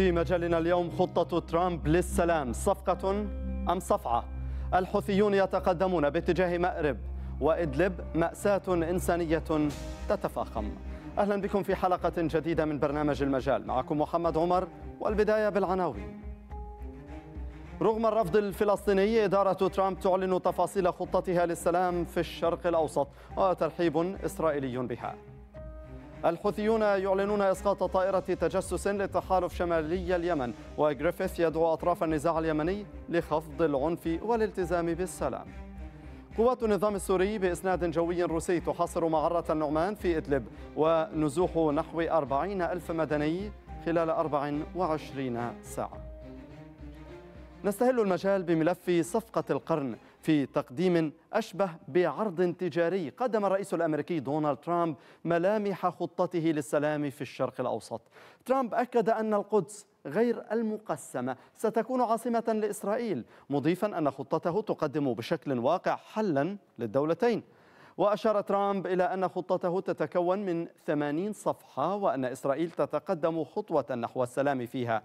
في مجالنا اليوم خطة ترامب للسلام صفقة أم صفعة؟ الحوثيون يتقدمون باتجاه مأرب وإدلب مأساة إنسانية تتفاقم أهلا بكم في حلقة جديدة من برنامج المجال معكم محمد عمر والبداية بالعناوين رغم الرفض الفلسطيني إدارة ترامب تعلن تفاصيل خطتها للسلام في الشرق الأوسط وترحيب إسرائيلي بها الحوثيون يعلنون إسقاط طائرة تجسس للتحالف شمالي اليمن وجريفيث يدعو أطراف النزاع اليمني لخفض العنف والالتزام بالسلام قوات النظام السوري بإسناد جوي روسي تحاصر معرة النعمان في إدلب ونزوح نحو 40 ألف مدني خلال 24 ساعة نستهل المجال بملف صفقة القرن في تقديم أشبه بعرض تجاري قدم الرئيس الأمريكي دونالد ترامب ملامح خطته للسلام في الشرق الأوسط ترامب أكد أن القدس غير المقسمة ستكون عاصمة لإسرائيل مضيفا أن خطته تقدم بشكل واقع حلا للدولتين وأشار ترامب إلى أن خطته تتكون من 80 صفحة وأن إسرائيل تتقدم خطوة نحو السلام فيها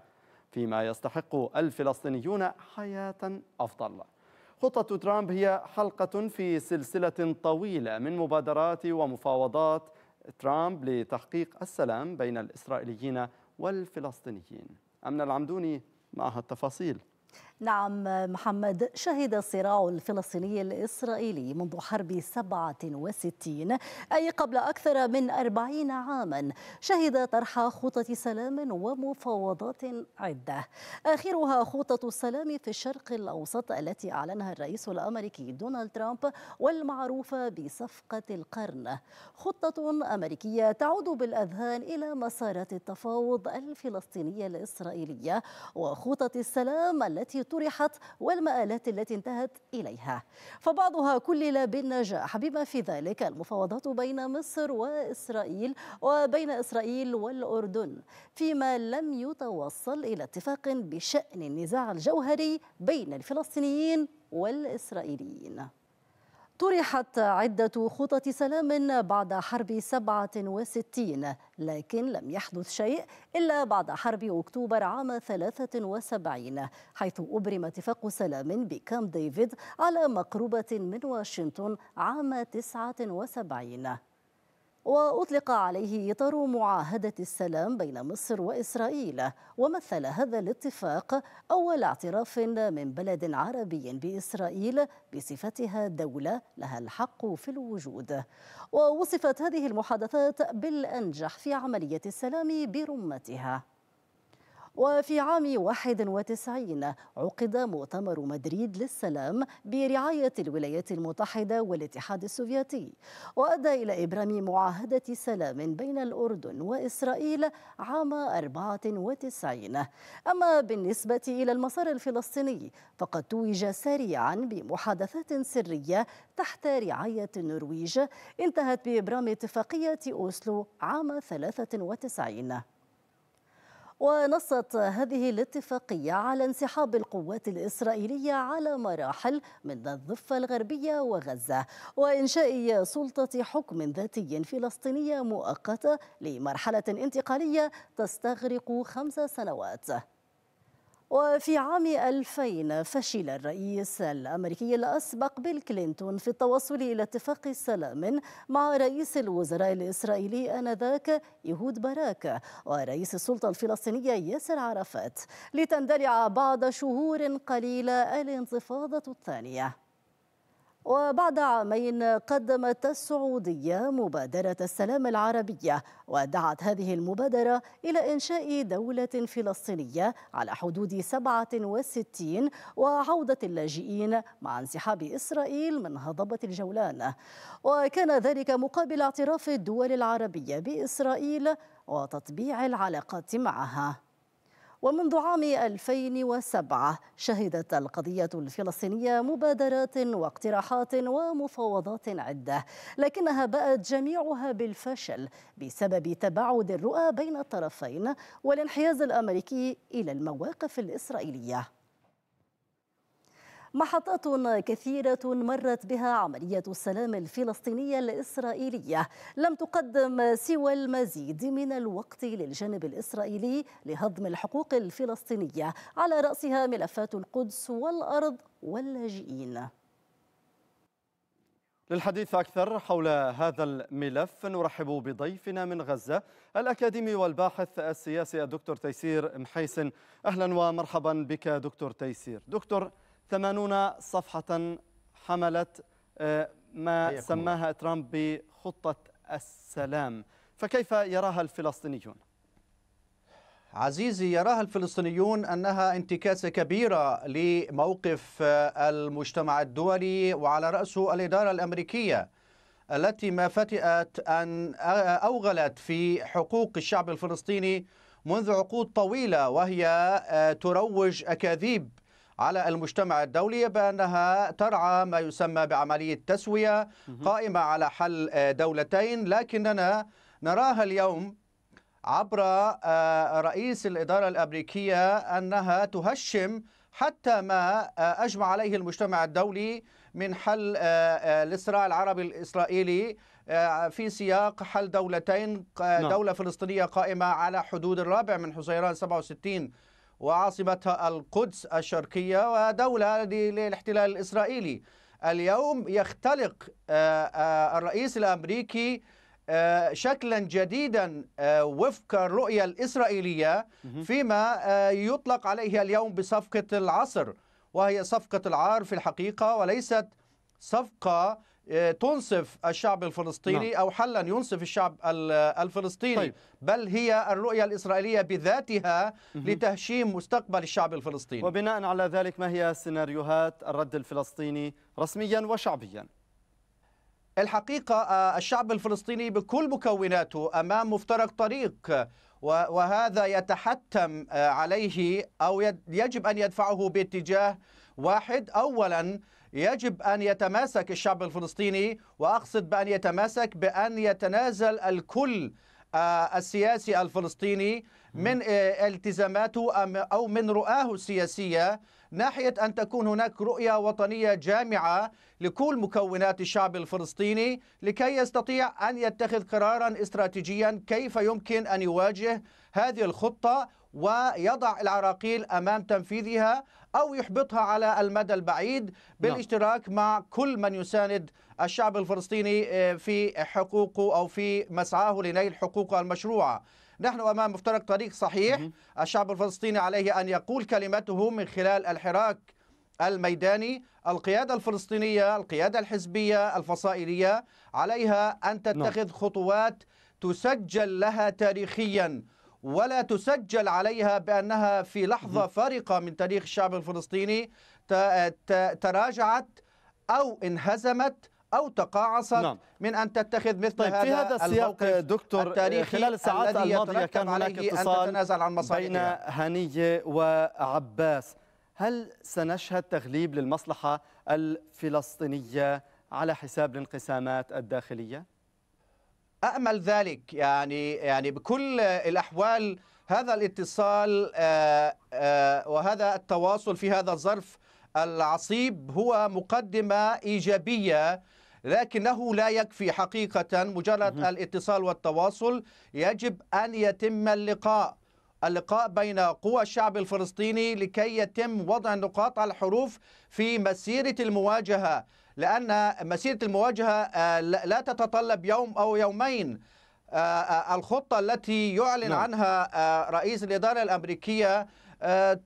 فيما يستحق الفلسطينيون حياة أفضل خطة ترامب هي حلقة في سلسلة طويلة من مبادرات ومفاوضات ترامب لتحقيق السلام بين الإسرائيليين والفلسطينيين أمن العمدوني معها التفاصيل نعم محمد شهد الصراع الفلسطيني الإسرائيلي منذ حرب 67 أي قبل أكثر من 40 عاما شهد طرح خطط سلام ومفاوضات عدة آخرها خطة السلام في الشرق الأوسط التي أعلنها الرئيس الأمريكي دونالد ترامب والمعروفة بصفقة القرن خطة أمريكية تعود بالأذهان إلى مسارات التفاوض الفلسطينية الإسرائيلية وخطط السلام التي طرحت والمآلات التي انتهت إليها فبعضها كلل بالنجاح بما في ذلك المفاوضات بين مصر وإسرائيل وبين إسرائيل والأردن فيما لم يتوصل إلى اتفاق بشأن النزاع الجوهري بين الفلسطينيين والإسرائيليين طرحت عدة خطط سلام بعد حرب 67 لكن لم يحدث شيء إلا بعد حرب أكتوبر عام 73 حيث أبرم اتفاق سلام بكام ديفيد على مقربة من واشنطن عام 79 وأطلق عليه إطار معاهدة السلام بين مصر وإسرائيل ومثل هذا الاتفاق أول اعتراف من بلد عربي بإسرائيل بصفتها دولة لها الحق في الوجود ووصفت هذه المحادثات بالأنجح في عملية السلام برمتها وفي عام 91 عقد مؤتمر مدريد للسلام برعاية الولايات المتحدة والاتحاد السوفيتي وأدى إلى إبرام معاهدة سلام بين الأردن وإسرائيل عام 94 أما بالنسبة إلى المسار الفلسطيني فقد توج سريعا بمحادثات سرية تحت رعاية النرويج انتهت بإبرام اتفاقية أوسلو عام 93 ونصت هذه الاتفاقية على انسحاب القوات الإسرائيلية على مراحل من الضفة الغربية وغزة وإنشاء سلطة حكم ذاتي فلسطينية مؤقتة لمرحلة انتقالية تستغرق خمس سنوات وفي عام 2000 فشل الرئيس الأمريكي الأسبق بيل كلينتون في التوصل إلى اتفاق سلام مع رئيس الوزراء الإسرائيلي آنذاك يهود باراك ورئيس السلطة الفلسطينية ياسر عرفات لتندلع بعد شهور قليلة الانتفاضة الثانية وبعد عامين قدمت السعودية مبادرة السلام العربية ودعت هذه المبادرة إلى إنشاء دولة فلسطينية على حدود 67 وعودة اللاجئين مع انسحاب إسرائيل من هضبة الجولان وكان ذلك مقابل اعتراف الدول العربية بإسرائيل وتطبيع العلاقات معها ومنذ عام 2007 شهدت القضية الفلسطينية مبادرات واقتراحات ومفاوضات عدة لكنها بأت جميعها بالفشل بسبب تباعد الرؤى بين الطرفين والانحياز الأمريكي إلى المواقف الإسرائيلية محطات كثيرة مرت بها عملية السلام الفلسطينية الإسرائيلية لم تقدم سوى المزيد من الوقت للجانب الإسرائيلي لهضم الحقوق الفلسطينية على رأسها ملفات القدس والأرض واللاجئين للحديث أكثر حول هذا الملف نرحب بضيفنا من غزة الأكاديمي والباحث السياسي الدكتور تيسير محيسن أهلا ومرحبا بك دكتور تيسير دكتور 80 صفحة حملت آه، ما سماها ترامب بخطة السلام فكيف يراها الفلسطينيون؟ عزيزي يراها الفلسطينيون انها انتكاسه كبيره لموقف آه، المجتمع الدولي وعلى راسه الاداره الامريكيه التي ما فتئت ان آه، اوغلت في حقوق الشعب الفلسطيني منذ عقود طويله وهي تروج اكاذيب على المجتمع الدولي بأنها ترعى ما يسمى بعملية تسوية قائمة على حل آه، دولتين لكننا نراها اليوم عبر آه، رئيس الإدارة الأمريكية أنها تهشم حتى ما آه، أجمع عليه المجتمع الدولي من حل الإسراء العربي الإسرائيلي في سياق حل دولتين نعم. دولة فلسطينية قائمة على حدود الرابع من حزيران 67 وعاصمتها القدس الشرقية ودولة للاحتلال الإسرائيلي اليوم يختلق آه، آه، الرئيس الأمريكي آه، شكلا جديدا وفق الرؤية الإسرائيلية فيما يطلق عليه اليوم بصفقة العصر وهي صفقة العار في الحقيقة وليست صفقة آه، تنصف الشعب الفلسطيني نعم. أو حلا ينصف الشعب الفلسطيني طيب. بل هي الرؤية الإسرائيلية بذاتها لتهشيم مستقبل الشعب الفلسطيني وبناء على ذلك ما هي سيناريوهات الرد الفلسطيني رسميا وشعبيا الحقيقة آه، الشعب الفلسطيني بكل مكوناته أمام مفترق طريق وهذا يتحتم آه، عليه أو يجب أن يدفعه باتجاه واحد أولا يجب أن يتماسك الشعب الفلسطيني وأقصد بأن يتماسك بأن يتنازل الكل آه، السياسي الفلسطيني من آه، التزاماته أو من رؤاه السياسية ناحية أن تكون هناك رؤية وطنية جامعة لكل مكونات الشعب الفلسطيني لكي يستطيع أن يتخذ قرارا استراتيجيا كيف يمكن أن يواجه هذه الخطة ويضع العراقيل أمام تنفيذها أو يحبطها على المدى البعيد نعم. بالاشتراك مع كل من يساند الشعب الفلسطيني آه، في حقوقه أو في مسعاه لنيل حقوقه المشروعة نحن امام مفترق طريق صحيح الشعب الفلسطيني عليه ان يقول كلمته من خلال الحراك الميداني القياده الفلسطينيه القياده الحزبيه الفصائليه عليها ان تتخذ نعم. خطوات تسجل لها تاريخيا ولا تسجل عليها بأنها في لحظة فارقة من تاريخ الشعب الفلسطيني تراجعت أو انهزمت أو تقاعصت نعم. من أن تتخذ مثل طيب هذا في هذا السياق دكتور آه، التاريخي خلال الساعات الماضية كان هناك اتصال عن بين هنية وعباس هل سنشهد تغليب للمصلحة الفلسطينية على حساب الانقسامات الداخلية؟ أأمل ذلك يعني يعني بكل الأحوال هذا الاتصال آه، آه، وهذا التواصل في هذا الظرف العصيب هو مقدمة إيجابية لكنه لا يكفي حقيقة مجرد الاتصال والتواصل يجب أن يتم اللقاء اللقاء بين قوى الشعب الفلسطيني لكي يتم وضع النقاط على الحروف في مسيرة المواجهة لأن مسيرة المواجهة آه، لا تتطلب يوم أو يومين آه، آه، الخطة التي يعلن نعم. عنها رئيس الإدارة الأمريكية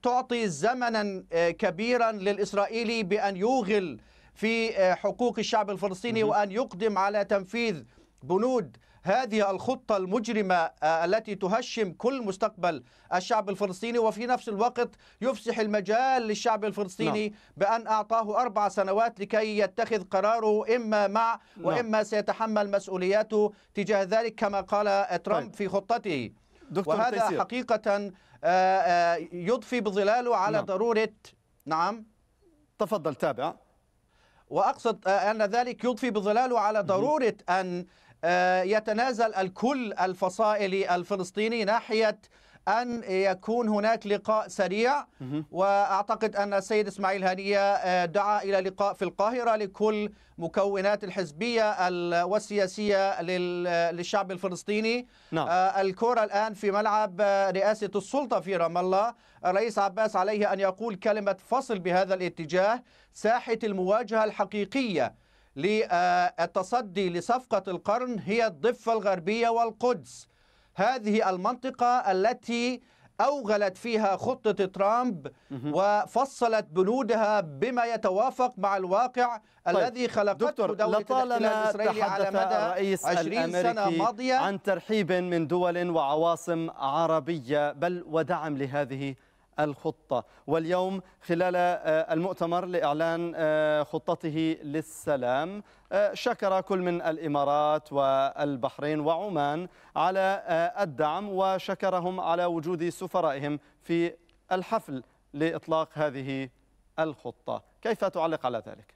تعطي زمنا كبيرا للإسرائيلي بأن يوغل في حقوق الشعب الفلسطيني وأن يقدم على تنفيذ بنود هذه الخطة المجرمة آه، التي تهشم كل مستقبل الشعب الفلسطيني وفي نفس الوقت يفسح المجال للشعب الفلسطيني نعم. بأن أعطاه أربع سنوات لكي يتخذ قراره إما مع نعم. وإما سيتحمل مسؤولياته تجاه ذلك كما قال ترامب طيب. في خطته دكتور وهذا تيسير. حقيقة آه، آه، يضفي بظلاله على نعم. ضرورة نعم تفضل تابع وأقصد أن ذلك يضفي بظلاله على ضرورة أن آه، يتنازل الكل الفصائلي الفلسطيني ناحية أن يكون هناك لقاء سريع وأعتقد أن السيد إسماعيل هنية آه، دعا إلى لقاء في القاهرة لكل مكونات الحزبية والسياسية للشعب الفلسطيني نعم. آه، الكرة الآن في ملعب رئاسة السلطة في رام الله الرئيس عباس عليه أن يقول كلمة فصل بهذا الاتجاه ساحة المواجهة الحقيقية للتصدي لصفقة القرن هي الضفة الغربية والقدس هذه المنطقة التي أوغلت فيها خطة ترامب وفصلت بنودها بما يتوافق مع الواقع طيب الذي خلقته دكتور دولة لطالما تحدث على مدى الرئيس 20 سنة ماضية عن ترحيب من دول وعواصم عربية بل ودعم لهذه الخطة واليوم خلال آه، المؤتمر لإعلان آه، خطته للسلام آه، شكر كل من الإمارات والبحرين وعمان على الدعم وشكرهم على وجود سفرائهم في الحفل لإطلاق هذه الخطة كيف تعلق على ذلك؟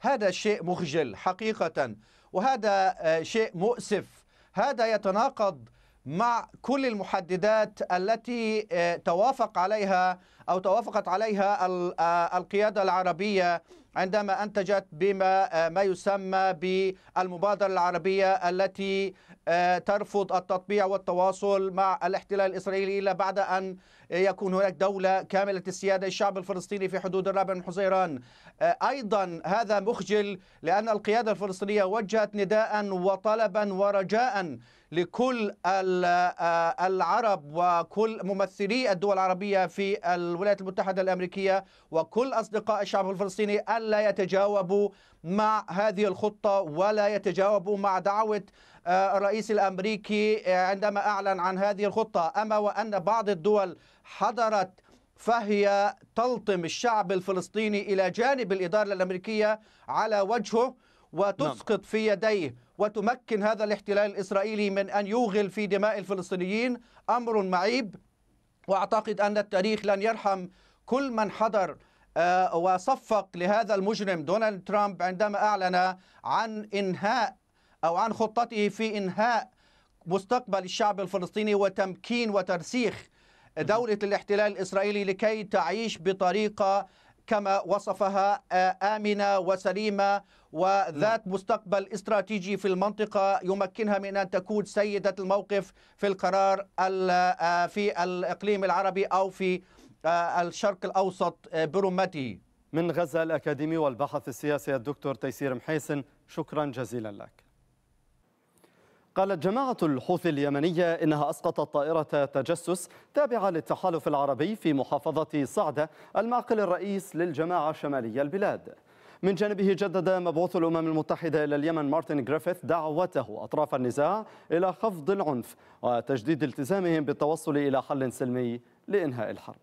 هذا شيء مخجل حقيقة وهذا شيء مؤسف هذا يتناقض مع كل المحددات التي آه، توافق عليها أو توافقت عليها آه، القيادة العربية عندما أنتجت بما آه، ما يسمى بالمبادرة العربية التي ترفض التطبيع والتواصل مع الاحتلال الإسرائيلي إلا بعد أن يكون هناك دولة كاملة السيادة الشعب الفلسطيني في حدود الرابع من حزيران آه، أيضا هذا مخجل لأن القيادة الفلسطينية وجهت نداء وطلبا ورجاء لكل آه، العرب وكل ممثلي الدول العربية في الولايات المتحدة الأمريكية وكل أصدقاء الشعب الفلسطيني ألا يتجاوبوا مع هذه الخطة ولا يتجاوبوا مع دعوة آه، الرئيس الأمريكي عندما أعلن عن هذه الخطة أما وأن بعض الدول حضرت فهي تلطم الشعب الفلسطيني إلى جانب الإدارة الأمريكية على وجهه وتسقط نعم. في يديه وتمكن هذا الاحتلال الإسرائيلي من أن يوغل في دماء الفلسطينيين أمر معيب وأعتقد أن التاريخ لن يرحم كل من حضر آه، وصفق لهذا المجرم دونالد ترامب عندما أعلن عن إنهاء أو عن خطته في إنهاء مستقبل الشعب الفلسطيني وتمكين وترسيخ دولة الاحتلال الإسرائيلي لكي تعيش بطريقة كما وصفها آه، آمنة وسليمة وذات مستقبل استراتيجي في المنطقة يمكنها من أن تكون سيدة الموقف في القرار آه، في الإقليم العربي أو في آه، الشرق الأوسط برمته من غزة الأكاديمي والباحث السياسي الدكتور تيسير محيسن شكرا جزيلا لك قالت جماعة الحوثي اليمنية إنها أسقطت طائرة تجسس تابعة للتحالف العربي في محافظة صعدة المعقل الرئيس للجماعة شمالية البلاد من جانبه جدد مبعوث الأمم المتحدة إلى اليمن مارتن جريفيث دعوته أطراف النزاع إلى خفض العنف وتجديد التزامهم بالتوصل إلى حل سلمي لإنهاء الحرب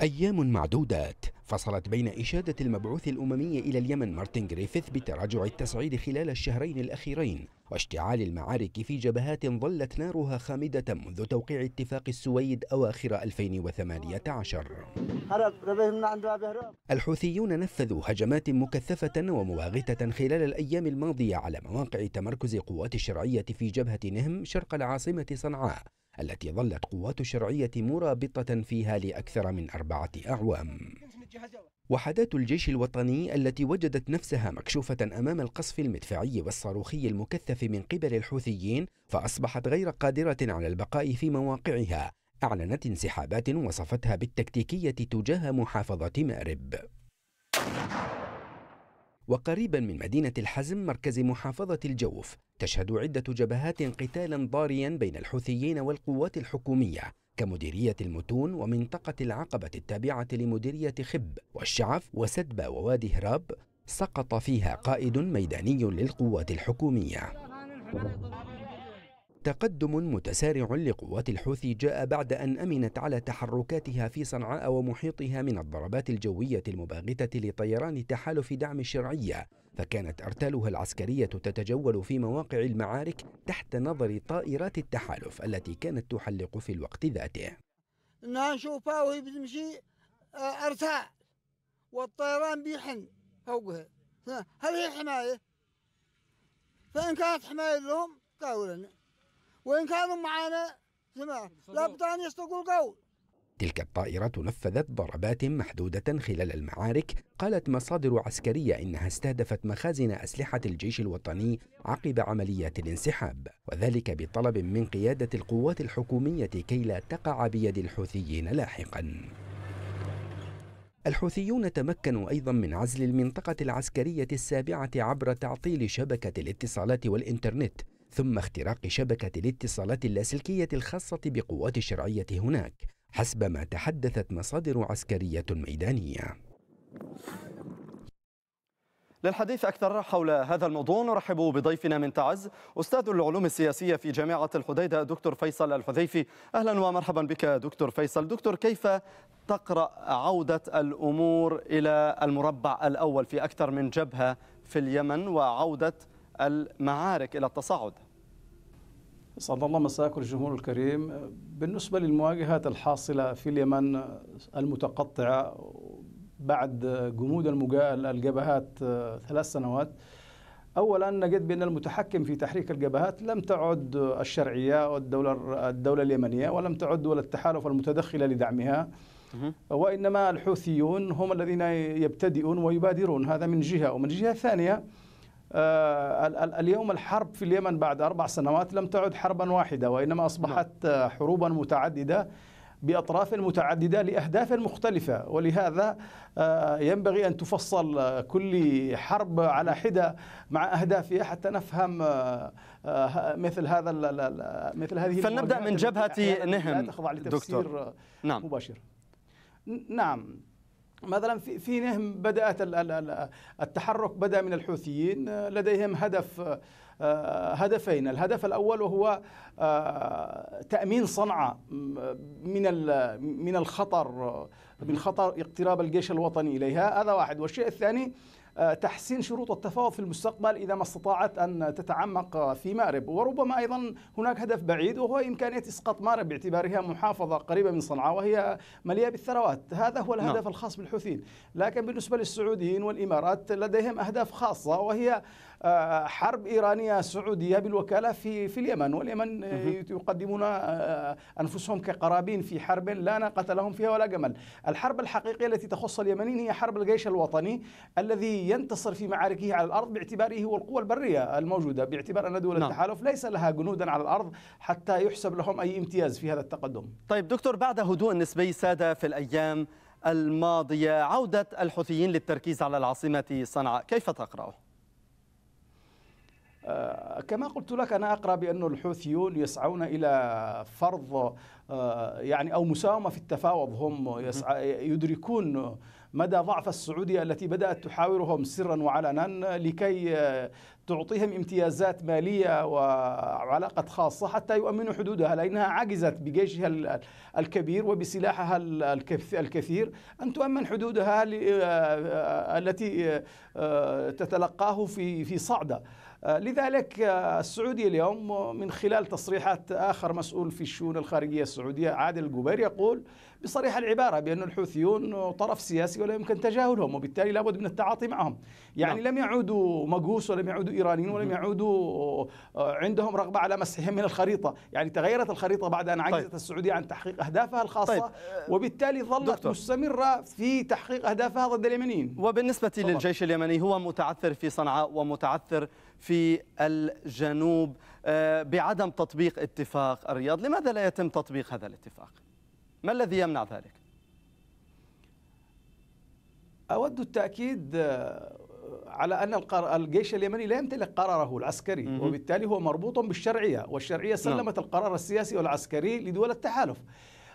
أيام معدودات فصلت بين إشادة المبعوث الأممي إلى اليمن مارتن جريفيث بتراجع التصعيد خلال الشهرين الأخيرين واشتعال المعارك في جبهات ظلت نارها خامدة منذ توقيع اتفاق السويد أواخر 2018 الحوثيون نفذوا هجمات مكثفة ومواغتة خلال الأيام الماضية على مواقع تمركز قوات الشرعية في جبهة نهم شرق العاصمة صنعاء التي ظلت قوات الشرعية مرابطة فيها لأكثر من أربعة أعوام وحدات الجيش الوطني التي وجدت نفسها مكشوفة أمام القصف المدفعي والصاروخي المكثف من قبل الحوثيين فأصبحت غير قادرة على البقاء في مواقعها أعلنت انسحابات وصفتها بالتكتيكية تجاه محافظة مأرب وقريبا من مدينة الحزم مركز محافظة الجوف تشهد عدة جبهات قتالا ضاريا بين الحوثيين والقوات الحكومية كمديرية المتون ومنطقة العقبة التابعة لمديرية خب والشعف وسدبة ووادي هراب سقط فيها قائد ميداني للقوات الحكومية تقدم متسارع لقوات الحوثي جاء بعد أن أمنت على تحركاتها في صنعاء ومحيطها من الضربات الجوية المباغتة لطيران تحالف دعم الشرعية فكانت أرتالها العسكرية تتجول في مواقع المعارك تحت نظر طائرات التحالف التي كانت تحلق في الوقت ذاته نشوفها وهي بتمشي آه، أرتال والطيران بيحن فوقها هل هي حماية؟ فإن كانت حماية لهم قالوا لنا وإن كانوا معانا جماعة لابد أن يصدقوا القول تلك الطائرة نفذت ضربات محدودة خلال المعارك قالت مصادر عسكرية إنها استهدفت مخازن أسلحة الجيش الوطني عقب عمليات الانسحاب وذلك بطلب من قيادة القوات الحكومية كي لا تقع بيد الحوثيين لاحقاً الحوثيون تمكنوا أيضا من عزل المنطقة العسكرية السابعة عبر تعطيل شبكة الاتصالات والإنترنت ثم اختراق شبكة الاتصالات اللاسلكية الخاصة بقوات الشرعية هناك حسب ما تحدثت مصادر عسكرية ميدانية للحديث أكثر حول هذا الموضوع نرحب بضيفنا من تعز أستاذ العلوم السياسية في جامعة الحديدة دكتور فيصل الحذيفي أهلا ومرحبا بك دكتور فيصل دكتور كيف تقرأ عودة الأمور إلى المربع الأول في أكثر من جبهة في اليمن وعودة المعارك إلى التصاعد صلى الله مساك الجمهور الكريم بالنسبه للمواجهات الحاصله في اليمن المتقطعه بعد جمود الجبهات آه، ثلاث سنوات اولا نجد بان المتحكم في تحريك الجبهات لم تعد الشرعيه والدوله الدوله اليمنيه ولم تعد ولا التحالف المتدخله لدعمها وانما الحوثيون هم الذين يبتدئون ويبادرون هذا من جهه ومن جهه ثانيه آه، اليوم الحرب في اليمن بعد أربع سنوات لم تعد حربا واحدة وإنما أصبحت نعم. آه، حروبا متعددة بأطراف متعددة لأهداف مختلفة ولهذا آه، ينبغي أن تفصل كل حرب على حدة مع أهدافها حتى نفهم مثل هذا مثل هذه فلنبدأ من جبهة يعني نهم لا تخضع لتفسير دكتور. نعم. مباشر نعم مثلا في في نهم بدات التحرك بدا من الحوثيين آه، لديهم هدف آه، هدفين الهدف الاول وهو آه، تامين صنعاء من من الخطر من خطر اقتراب الجيش الوطني اليها هذا واحد والشيء الثاني آه، تحسين شروط التفاوض في المستقبل إذا ما استطاعت أن تتعمق في مأرب وربما أيضا هناك هدف بعيد وهو إمكانية إسقاط مأرب باعتبارها محافظة قريبة من صنعاء وهي مليئة بالثروات هذا هو الهدف نعم. الخاص بالحوثيين لكن بالنسبة للسعوديين والإمارات لديهم أهداف خاصة وهي آه، حرب إيرانية سعودية بالوكالة في في اليمن واليمن آه، يقدمون آه، أنفسهم كقرابين في حرب لا ناقة لهم فيها ولا جمل الحرب الحقيقية التي تخص اليمنيين هي حرب الجيش الوطني الذي ينتصر في معاركه على الأرض باعتباره هو القوة البرية الموجودة باعتبار أن دول نعم. التحالف ليس لها جنودا على الأرض حتى يحسب لهم أي امتياز في هذا التقدم طيب دكتور بعد هدوء نسبي سادة في الأيام الماضية عودة الحوثيين للتركيز على العاصمة صنعاء كيف تقرأه؟ آه، كما قلت لك أنا أقرأ بأن الحوثيون يسعون إلى فرض آه، يعني أو مساومة في التفاوض هم يدركون مدى ضعف السعودية التي بدأت تحاورهم سرا وعلنا لكي آه، تعطيهم امتيازات مالية وعلاقة خاصة حتى يؤمنوا حدودها لأنها عجزت بجيشها الكبير وبسلاحها الكثير أن تؤمن حدودها التي تتلقاه في في صعدة آه، لذلك آه، السعودية اليوم آه، من خلال تصريحات آخر مسؤول في الشؤون الخارجية السعودية عادل القبير يقول بصريح العبارة بأن الحوثيون طرف سياسي ولا يمكن تجاهلهم وبالتالي لابد من التعاطي معهم يعني نعم. لم يعودوا مقوس ولم يعودوا إيرانيين ولم يعودوا عندهم رغبة على مسحهم من الخريطة يعني تغيرت الخريطة بعد أن طيب. عجزت طيب. السعودية عن تحقيق أهدافها الخاصة طيب. وبالتالي ظلت دكتور. مستمرة في تحقيق أهدافها ضد اليمنيين وبالنسبة طبعا. للجيش اليمني هو متعثر في صنعاء ومتعثر في الجنوب آه، بعدم تطبيق اتفاق الرياض لماذا لا يتم تطبيق هذا الاتفاق ما الذي يمنع ذلك أود التأكيد آه، على أن الجيش اليمني لا يمتلك قراره العسكري وبالتالي هو مربوط بالشرعية والشرعية نعم. سلمت القرار السياسي والعسكري لدول التحالف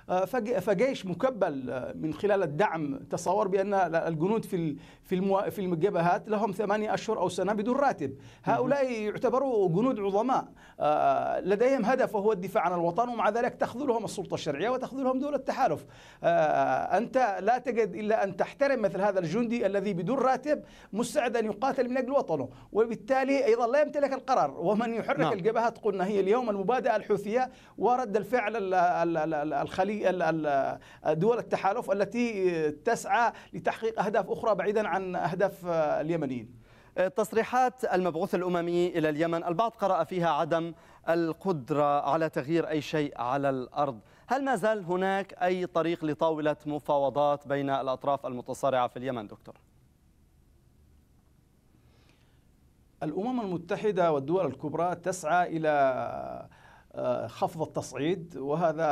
آه، فجيش مكبل آه، من خلال الدعم تصور بأن الجنود في في في الجبهات لهم ثمانية أشهر أو سنة بدون راتب هؤلاء يعتبروا جنود عظماء آه، لديهم هدف وهو الدفاع عن الوطن ومع ذلك تخذلهم السلطة الشرعية وتخذلهم دول التحالف أنت لا تجد إلا أن تحترم مثل هذا الجندي الذي بدون راتب مستعد أن يقاتل من أجل وطنه وبالتالي أيضا لا يمتلك القرار ومن يحرك نعم. الجبهات قلنا هي اليوم المبادئة الحوثية ورد الفعل الخليجي دول التحالف التي تسعى لتحقيق أهداف أخرى بعيدا عن أهداف آه، اليمنيين آه، تصريحات المبعوث الأممي إلى اليمن البعض قرأ فيها عدم القدرة على تغيير أي شيء على الأرض هل ما زال هناك أي طريق لطاولة مفاوضات بين الأطراف المتصارعة في اليمن دكتور؟ الأمم المتحدة والدول الكبرى تسعى إلى خفض آه، التصعيد وهذا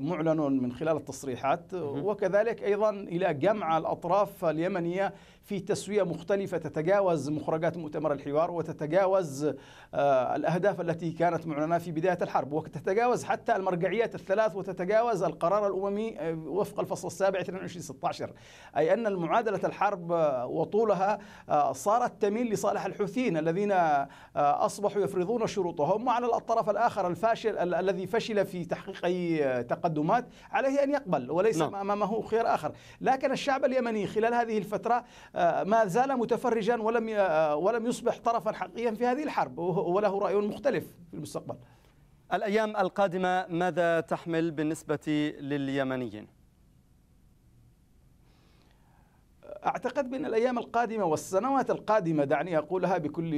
معلن من خلال التصريحات وكذلك ايضا الى جمع الاطراف اليمنيه في تسوية مختلفة تتجاوز مخرجات مؤتمر الحوار وتتجاوز آه، الأهداف التي كانت معلنة في بداية الحرب وتتجاوز حتى المرجعيات الثلاث وتتجاوز القرار الأممي آه، وفق الفصل السابع 22-16 أي أن معادلة الحرب آه، وطولها صارت تميل لصالح الحوثيين الذين أصبحوا يفرضون شروطهم وعلى الطرف الآخر الفاشل الذي فشل في تحقيق أي تقدمات عليه أن يقبل وليس نعم. أمامه خيار آخر لكن الشعب اليمني خلال هذه الفترة آه، ما زال متفرجا ولم آه، ولم يصبح طرفا حقيقيا في هذه الحرب وله رأي مختلف في المستقبل الأيام القادمة ماذا تحمل بالنسبة لليمنيين؟ أعتقد بأن الأيام القادمة والسنوات القادمة دعني أقولها بكل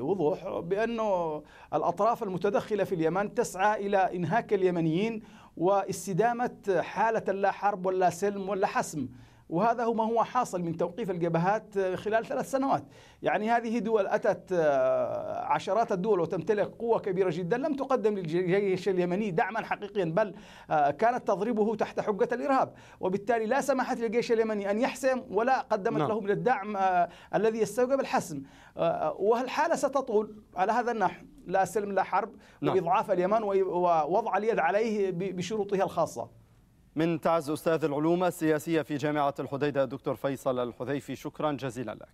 وضوح بأنه الأطراف المتدخلة في اليمن تسعى إلى إنهاك اليمنيين واستدامة حالة اللا حرب ولا سلم ولا حسم وهذا هو ما هو حاصل من توقيف الجبهات آه، خلال ثلاث سنوات يعني هذه دول أتت آه، عشرات الدول وتمتلك قوة كبيرة جدا لم تقدم للجيش اليمني دعما حقيقيا بل آه، كانت تضربه تحت حجة الإرهاب وبالتالي لا سمحت للجيش اليمني أن يحسم ولا قدمت نعم. له من الدعم الذي يستوجب الحسم وهالحالة ستطول على هذا النحو لا سلم لا حرب نعم. وإضعاف اليمن ووضع اليد عليه بشروطها الخاصة من تعز أستاذ العلوم السياسية في جامعة الحديدة الدكتور فيصل الحذيفي شكرا جزيلا لك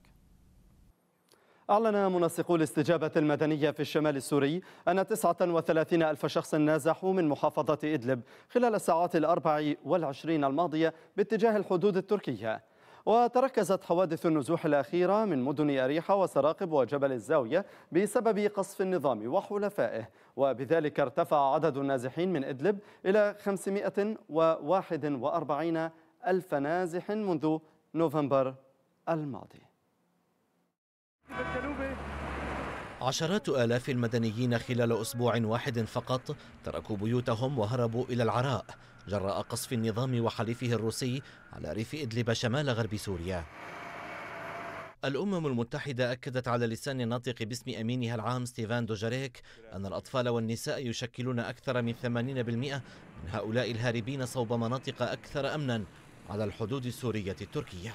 أعلن منسقو الاستجابة المدنية في الشمال السوري أن 39 ألف شخص نازحوا من محافظة إدلب خلال الساعات الأربع والعشرين الماضية باتجاه الحدود التركية وتركزت حوادث النزوح الأخيرة من مدن أريحة وسراقب وجبل الزاوية بسبب قصف النظام وحلفائه وبذلك ارتفع عدد النازحين من إدلب إلى 541 ألف نازح منذ نوفمبر الماضي عشرات آلاف المدنيين خلال أسبوع واحد فقط تركوا بيوتهم وهربوا إلى العراء جراء قصف النظام وحليفه الروسي على ريف إدلب شمال غرب سوريا الأمم المتحدة أكدت على لسان الناطق باسم أمينها العام ستيفان دوجاريك أن الأطفال والنساء يشكلون أكثر من 80% من هؤلاء الهاربين صوب مناطق أكثر أمنا على الحدود السورية التركية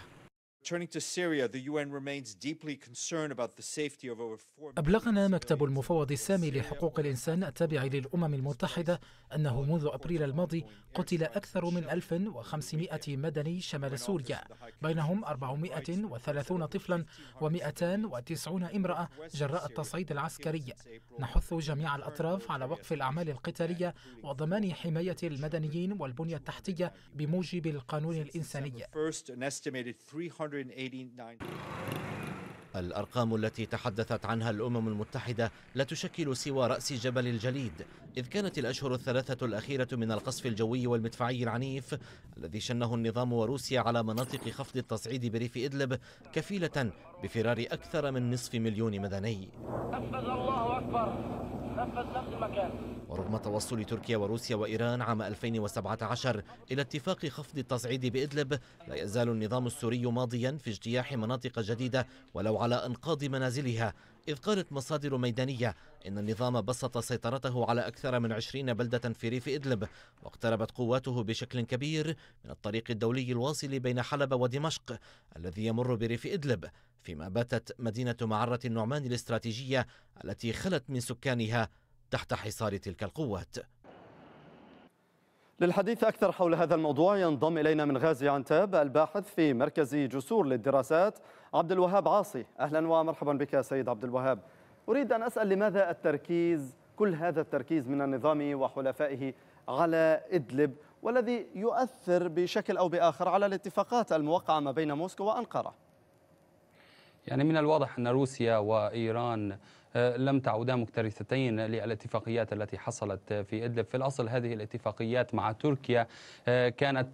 Turning to Syria, the UN remains deeply concerned about the safety of over four. أبلغنا مكتب المفوض السامي لحقوق الإنسان التابع للأمم المتحدة أنه منذ أبريل الماضي قتل أكثر من 1500 مدني شمال سوريا بينهم 430 طفلا و290 امرأة جراء التصعيد العسكري نحث جميع الأطراف على وقف الأعمال القتالية وضمان حماية المدنيين والبنية التحتية بموجب القانون الإنساني الأرقام التي تحدثت عنها الأمم المتحدة لا تشكل سوى رأس جبل الجليد إذ كانت الأشهر الثلاثة الأخيرة من القصف الجوي والمدفعي العنيف الذي شنه النظام وروسيا على مناطق خفض التصعيد بريف إدلب كفيلة بفرار أكثر من نصف مليون مدني نفذ الله أكبر نفذ نفس المكان ورغم توصل تركيا وروسيا وإيران عام 2017 إلى اتفاق خفض التصعيد بإدلب لا يزال النظام السوري ماضيا في اجتياح مناطق جديدة ولو على أنقاض منازلها إذ قالت مصادر ميدانية إن النظام بسط سيطرته على أكثر من 20 بلدة في ريف إدلب واقتربت قواته بشكل كبير من الطريق الدولي الواصل بين حلب ودمشق الذي يمر بريف إدلب فيما باتت مدينة معرة النعمان الاستراتيجية التي خلت من سكانها تحت حصار تلك القوات للحديث أكثر حول هذا الموضوع ينضم إلينا من غازي عنتاب الباحث في مركز جسور للدراسات عبد الوهاب عاصي أهلا ومرحبا بك سيد عبد الوهاب أريد أن أسأل لماذا التركيز كل هذا التركيز من النظام وحلفائه على إدلب والذي يؤثر بشكل أو بآخر على الاتفاقات الموقعة ما بين موسكو وأنقرة يعني من الواضح أن روسيا وإيران آه، لم تعودا مكترثتين للاتفاقيات التي حصلت في إدلب في الأصل هذه الاتفاقيات مع تركيا آه، كانت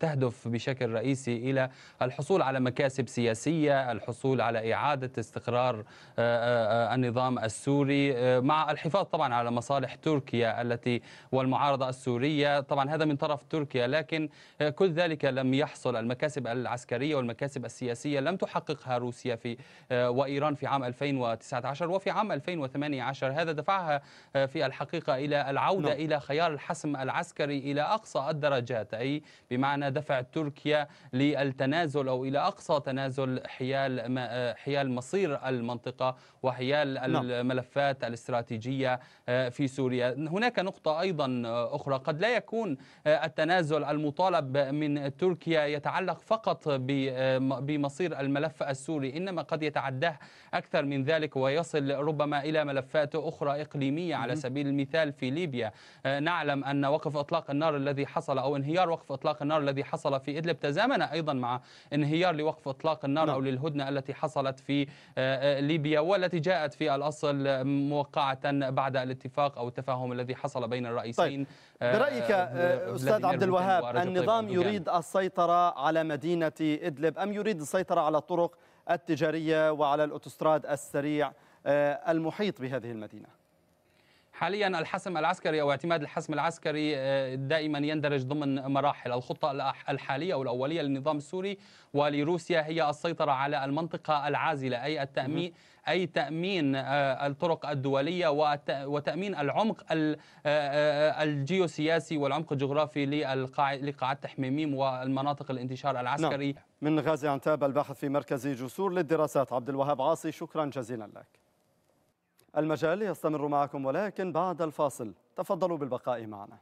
تهدف بشكل رئيسي إلى الحصول على مكاسب سياسية الحصول على إعادة استقرار آه، النظام السوري مع الحفاظ طبعا على مصالح تركيا التي والمعارضة السورية طبعا هذا من طرف تركيا لكن كل ذلك لم يحصل المكاسب العسكرية والمكاسب السياسية لم تحققها روسيا في وإيران في عام 2019 وفي عام 2018 هذا دفعها آه، في الحقيقة إلى العودة نعم. إلى خيار الحسم العسكري إلى أقصى الدرجات أي بمعنى دفع تركيا للتنازل أو إلى أقصى تنازل حيال آه، حيال مصير المنطقة وحيال نعم. الملفات الاستراتيجية آه، في سوريا هناك نقطة أيضا أخرى قد لا يكون التنازل المطالب من تركيا يتعلق فقط بمصير الملف السوري إنما قد يتعداه أكثر من ذلك ويصل ربما إلى ملفات أخرى إقليمية على سبيل المثال في ليبيا آه، نعلم أن وقف إطلاق النار الذي حصل أو انهيار وقف إطلاق النار الذي حصل في إدلب تزامن أيضا مع انهيار لوقف إطلاق النار نعم. أو للهدنة التي حصلت في آه، آه، ليبيا والتي جاءت في الأصل موقعة بعد الاتفاق أو التفاهم الذي حصل بين الرئيسين طيب. برأيك أستاذ عبد الوهاب النظام يريد السيطرة على مدينة إدلب أم يريد السيطرة على الطرق التجارية وعلى الأوتوستراد السريع آه، المحيط بهذه المدينة حاليا الحسم العسكري او اعتماد الحسم العسكري آه، دائما يندرج ضمن مراحل الخطه الحاليه او الاوليه للنظام السوري ولروسيا هي السيطره على المنطقه العازله اي التامين اي تامين آه، الطرق الدوليه وتامين العمق الجيوسياسي والعمق الجغرافي لقاعده تحميميم والمناطق الانتشار العسكري نعم. من غازي عنتاب الباحث في مركز جسور للدراسات عبد الوهاب عاصي شكرا جزيلا لك المجال يستمر معكم ولكن بعد الفاصل تفضلوا بالبقاء معنا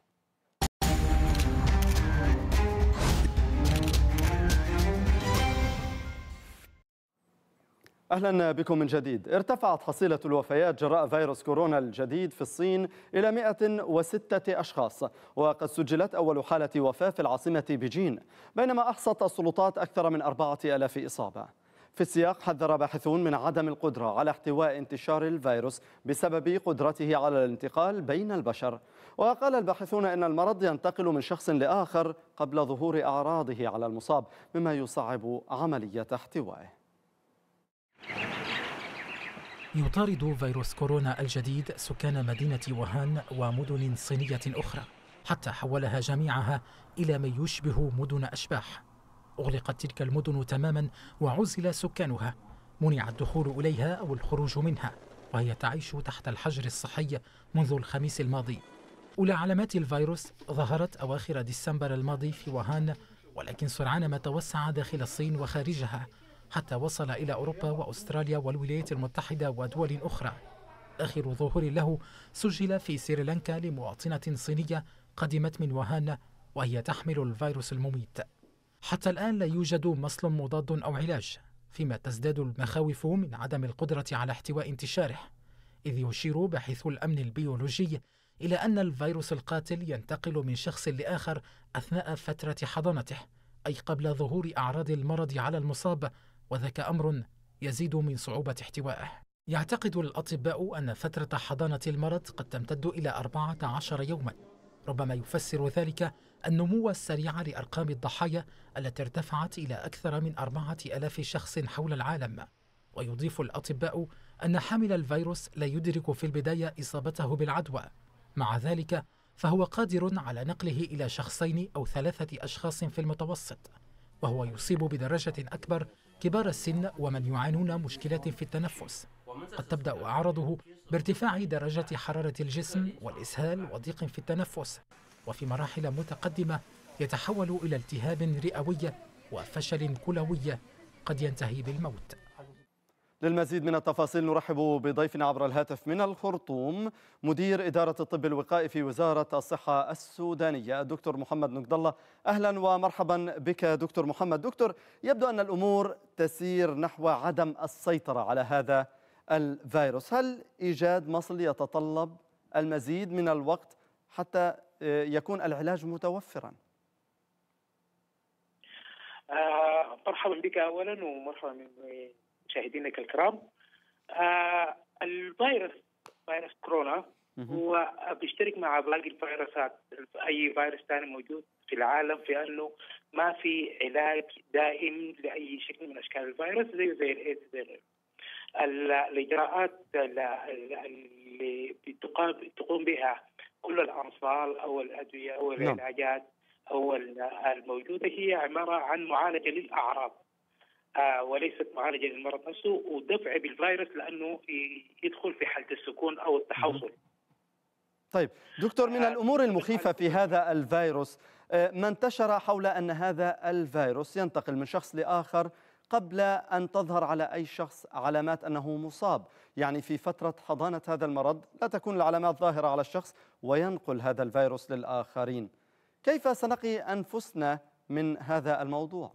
اهلا بكم من جديد ارتفعت حصيله الوفيات جراء فيروس كورونا الجديد في الصين الى 106 اشخاص وقد سجلت اول حاله وفاه في العاصمه بيجين بينما احصت السلطات اكثر من 4000 اصابه في السياق حذر باحثون من عدم القدرة على احتواء انتشار الفيروس بسبب قدرته على الانتقال بين البشر وقال الباحثون أن المرض ينتقل من شخص لآخر قبل ظهور أعراضه على المصاب مما يصعب عملية احتوائه يطارد فيروس كورونا الجديد سكان مدينة ووهان ومدن صينية أخرى حتى حولها جميعها إلى ما يشبه مدن أشباح أغلقت تلك المدن تماما وعزل سكانها منع الدخول إليها أو الخروج منها وهي تعيش تحت الحجر الصحي منذ الخميس الماضي أولى علامات الفيروس ظهرت أواخر ديسمبر الماضي في وهان ولكن سرعان ما توسع داخل الصين وخارجها حتى وصل إلى أوروبا وأستراليا والولايات المتحدة ودول أخرى آخر ظهور له سجل في سريلانكا لمواطنة صينية قدمت من وهان وهي تحمل الفيروس المميت حتى الآن لا يوجد مصل مضاد أو علاج فيما تزداد المخاوف من عدم القدرة على احتواء انتشاره إذ يشير باحثو الأمن البيولوجي إلى أن الفيروس القاتل ينتقل من شخص لآخر أثناء فترة حضانته أي قبل ظهور أعراض المرض على المصاب وذاك أمر يزيد من صعوبة احتوائه يعتقد الأطباء أن فترة حضانة المرض قد تمتد إلى 14 يوما ربما يفسر ذلك النمو السريع لأرقام الضحايا التي ارتفعت إلى أكثر من أربعة ألاف شخص حول العالم ويضيف الأطباء أن حامل الفيروس لا يدرك في البداية إصابته بالعدوى مع ذلك فهو قادر على نقله إلى شخصين أو ثلاثة أشخاص في المتوسط وهو يصيب بدرجة أكبر كبار السن ومن يعانون مشكلات في التنفس قد تبدأ أعراضه بارتفاع درجة حرارة الجسم والإسهال وضيق في التنفس وفي مراحل متقدمة يتحول إلى التهاب رئوي وفشل كلوي قد ينتهي بالموت للمزيد من التفاصيل نرحب بضيفنا عبر الهاتف من الخرطوم مدير إدارة الطب الوقائي في وزارة الصحة السودانية الدكتور محمد نقد الله أهلا ومرحبا بك دكتور محمد دكتور يبدو أن الأمور تسير نحو عدم السيطرة على هذا الفيروس هل إيجاد مصل يتطلب المزيد من الوقت حتى آه، يكون العلاج متوفرا آه، مرحبا بك اولا ومرحبا بمشاهدينك الكرام آه، الفيروس فيروس كورونا هو بيشترك مع باقي الفيروسات اي فيروس ثاني موجود في العالم في انه ما في علاج دائم لاي شكل من اشكال الفيروس زيه زي الايدز زي الاجراءات اللي بتقوم بها كل الأمصال او الادويه او نعم. العلاجات او الموجوده هي عباره عن معالجه للاعراض آه وليست معالجه للمرض نفسه ودفع بالفيروس لانه يدخل في حاله السكون او التحوصل. طيب دكتور من آه، الامور المخيفه في هذا الفيروس آه، ما انتشر حول ان هذا الفيروس ينتقل من شخص لاخر قبل أن تظهر على أي شخص علامات أنه مصاب يعني في فترة حضانة هذا المرض لا تكون العلامات ظاهرة على الشخص وينقل هذا الفيروس للآخرين كيف سنقي أنفسنا من هذا الموضوع؟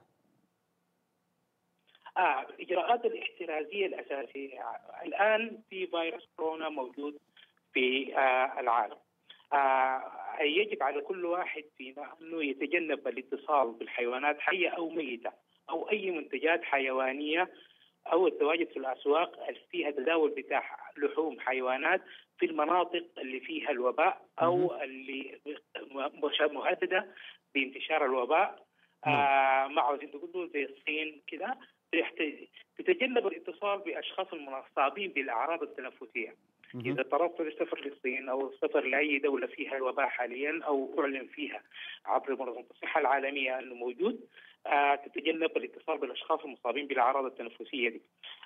آه، الإجراءات الاحترازية الأساسية الآن في فيروس كورونا موجود في آه العالم آه يجب على كل واحد فينا أنه يتجنب الاتصال بالحيوانات حية أو ميتة او اي منتجات حيوانيه او التواجد في الاسواق اللي فيها تداول بتاع لحوم حيوانات في المناطق اللي فيها الوباء او اللي مهدده بانتشار الوباء نعم. آه زي تقولوا زي الصين كده تتجنب الاتصال باشخاص المصابين بالاعراض التنفسيه. اذا طلبت للسفر للصين او السفر لاي دوله فيها الوباء حاليا او اعلن فيها عبر منظمه الصحه العالميه انه موجود آه تتجنب الاتصال بالاشخاص المصابين بالاعراض التنفسيه دي.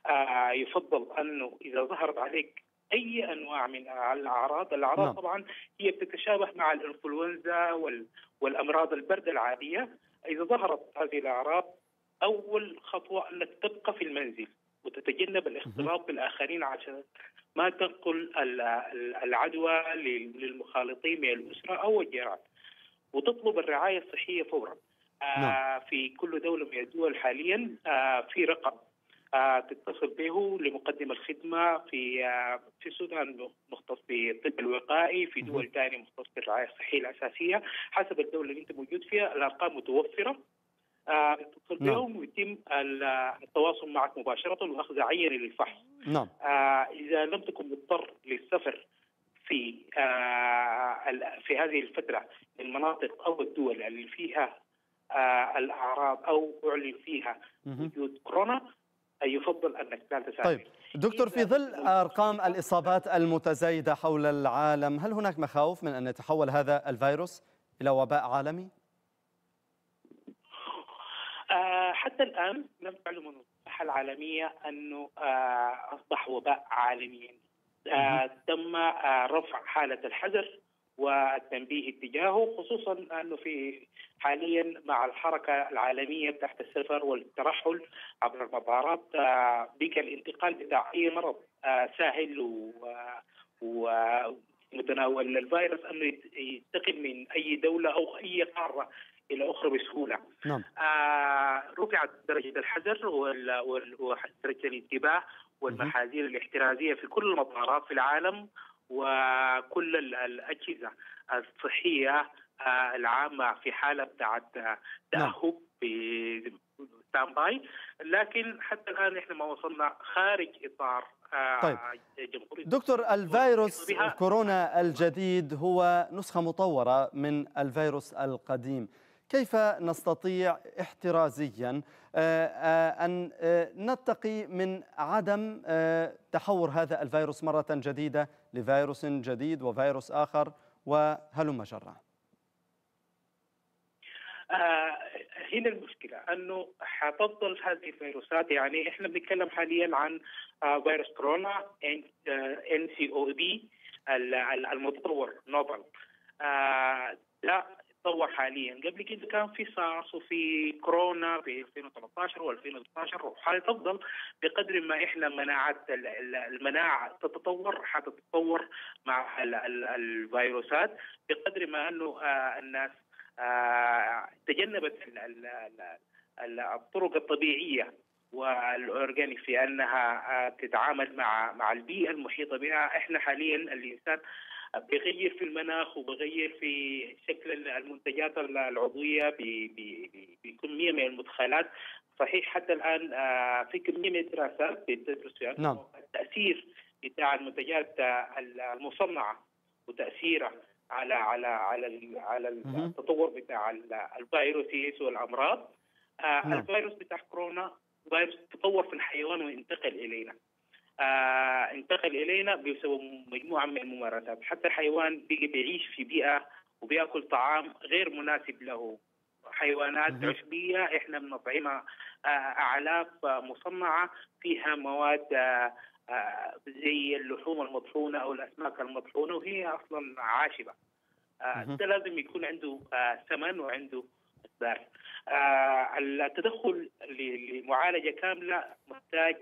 آه يفضل انه اذا ظهرت عليك اي انواع من الاعراض، الاعراض نعم. طبعا هي بتتشابه مع الانفلونزا وال... والامراض البرد العاديه، اذا ظهرت هذه الاعراض اول خطوه انك تبقى في المنزل. وتتجنب الاختلاط بالاخرين عشان ما تنقل العدوى للمخالطين من الاسره او الجيران وتطلب الرعايه الصحيه فورا آه، نعم. في كل دوله من الدول حاليا آه، في رقم آه، تتصل به لمقدم الخدمه في في السودان مختص بالطب الوقائي في دول ثانيه مختص بالرعايه الصحيه الاساسيه حسب الدوله اللي انت موجود فيها الارقام متوفره اتصل آه، بهم نعم. يتم التواصل معك مباشره واخذ عينه للفحص نعم آه، اذا لم تكن مضطر للسفر في آه، في هذه الفتره المناطق او الدول اللي فيها الاعراض او اعلن فيها وجود كورونا يفضل انك لا تسافر طيب دكتور في ظل ارقام الاصابات المتزايده حول العالم هل هناك مخاوف من ان يتحول هذا الفيروس الى وباء عالمي آه، حتى الان لم تعلم الصحه العالميه انه آه اصبح وباء عالميا آه تم آه، رفع حاله الحذر والتنبيه اتجاهه خصوصا انه في حاليا مع الحركه العالميه تحت السفر والترحل عبر المطارات آه، بك الانتقال بتاع اي مرض سهل ومتناول للفيروس انه ينتقل من اي دوله او اي قاره الى اخرى بسهوله. نعم. آه رفعت درجه الحذر ودرجه الانتباه والمحاذير الاحترازيه في كل المطارات في العالم وكل الاجهزه الصحيه آه العامه في حاله بتاعت آه، نعم. تاهب ستاند باي لكن حتى الان احنا ما وصلنا خارج اطار آه، طيب دكتور الفيروس كورونا الجديد هو نسخه مطوره من الفيروس القديم كيف نستطيع احترازيا آه، آه، أن آه، نتقي من عدم تحور هذا الفيروس مرة جديدة لفيروس جديد وفيروس آخر وهلم جرا آه هنا المشكلة أنه حتفضل هذه الفيروسات يعني إحنا بنتكلم حاليا عن آه فيروس كورونا ان سي او بي المتطور نوفل آه ده تتطور حاليا قبل كده كان في سارس وفي كورونا في 2013 و2012 وحتفضل بقدر ما احنا مناعه المناعه تتطور حتتطور مع الفيروسات بقدر ما انه آه، الناس آه، تجنبت الطرق الطبيعيه والاورجانيك في انها آه، تتعامل مع مع البيئه المحيطه بها احنا حاليا الانسان بغير في المناخ وبغير في شكل المنتجات العضويه بكميه من المدخلات صحيح حتى الان آه، في كميه من الدراسات بتدرس فيها يعني. نعم. التاثير بتاع المنتجات آه، المصنعه وتاثيرها على على على على التطور بتاع الفيروسيس والامراض آه، نعم. الفيروس بتاع كورونا فيروس تطور في الحيوان وانتقل الينا آه، انتقل الينا بسبب مجموعه من الممارسات حتى الحيوان بيجي بيعيش في بيئه وبياكل طعام غير مناسب له حيوانات عشبيه احنا بنطعمها آه، اعلاف مصنعه فيها مواد آه، زي اللحوم المطحونه او الاسماك المطحونه وهي اصلا عاشبه ده لازم يكون عنده ثمن وعنده ذاك آه، التدخل لمعالجه كامله محتاج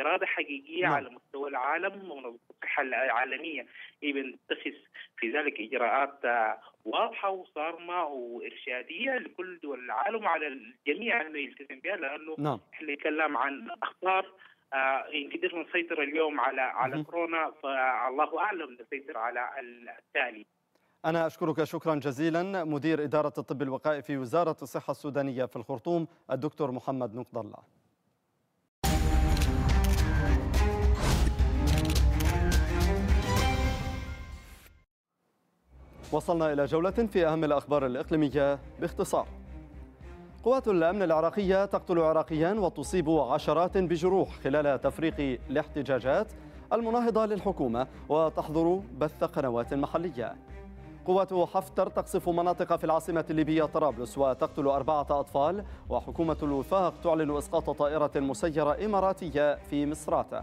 اراده حقيقيه نعم. على مستوى العالم ومنظمه الصحه العالميه إبن تتخذ في ذلك اجراءات آه، واضحه وصارمه وارشاديه لكل دول العالم على الجميع انه يلتزم بها لانه نعم. احنا نتكلم عن اخطار آه ان قدرنا نسيطر اليوم على على كورونا فالله اعلم نسيطر على التالي أنا أشكرك شكرا جزيلا مدير إدارة الطب الوقائي في وزارة الصحة السودانية في الخرطوم الدكتور محمد نقض الله وصلنا إلى جولة في أهم الأخبار الإقليمية باختصار قوات الأمن العراقية تقتل عراقيان وتصيب عشرات بجروح خلال تفريق الاحتجاجات المناهضة للحكومة وتحظر بث قنوات محلية قوات حفتر تقصف مناطق في العاصمة الليبية طرابلس وتقتل أربعة أطفال وحكومة الوفاق تعلن إسقاط طائرة مسيرة إماراتية في مصراتة